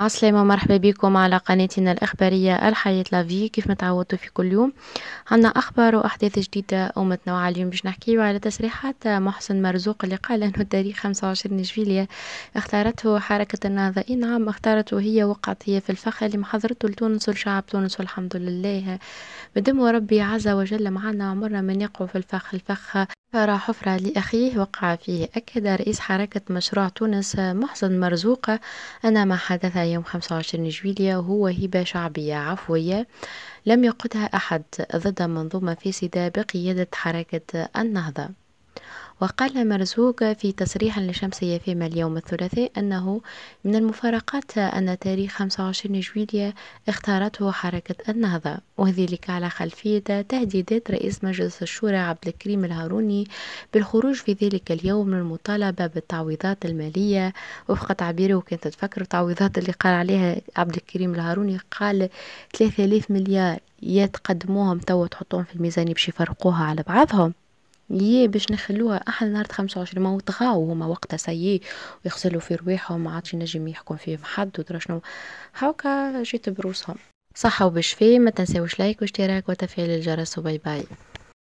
عسلامة ومرحبا بكم على قناتنا الإخبارية الحياة لافي كيف ما تعودتوا في كل يوم عنا أخبار وأحداث جديدة ومتنوعة اليوم باش نحكيو على تصريحات محسن مرزوق اللي قال أنه تاريخ 25 جويلية اختارته حركة النهضة إي نعم اختارته هي وقعت هي في الفخ اللي محضرته لتونس ولشعب تونس والحمد لله بدم ربي عز وجل معنا عمرنا ما نقعوا في الفخ الفخ ثار حفرة لأخيه وقع فيه أكد رئيس حركة مشروع تونس محسن مرزوقة أن ما حدث يوم 25 جويلية هو هبة شعبية عفوية لم يقدها أحد ضد منظومة فاسدة بقيادة حركة النهضة وقال مرزوق في تصريح لشمسية فيما اليوم الثلاثاء أنه من المفارقات أن تاريخ 25 جويلية اختارته حركة النهضة وذلك على خلفية تهديدات رئيس مجلس الشورى عبد الكريم الهاروني بالخروج في ذلك اليوم من المطالبة بالتعويضات المالية وفق تعبيره كانت تفكر التعويضات اللي قال عليها عبد الكريم الهاروني قال 3000 مليار يتقدموهم تو تحطوهم في الميزانية باش يفرقوها على بعضهم يي باش نخلوها احلى نهار 25 ما وطغاو هما وقتها سيي ويغسلوا في رواحهم ما عادش ينجم يحكم فيهم حد ودرا شنو هاكا جيت بروسهم صحة وبشفاء ما تنساوش لايك واشتراك وتفعيل الجرس وباي باي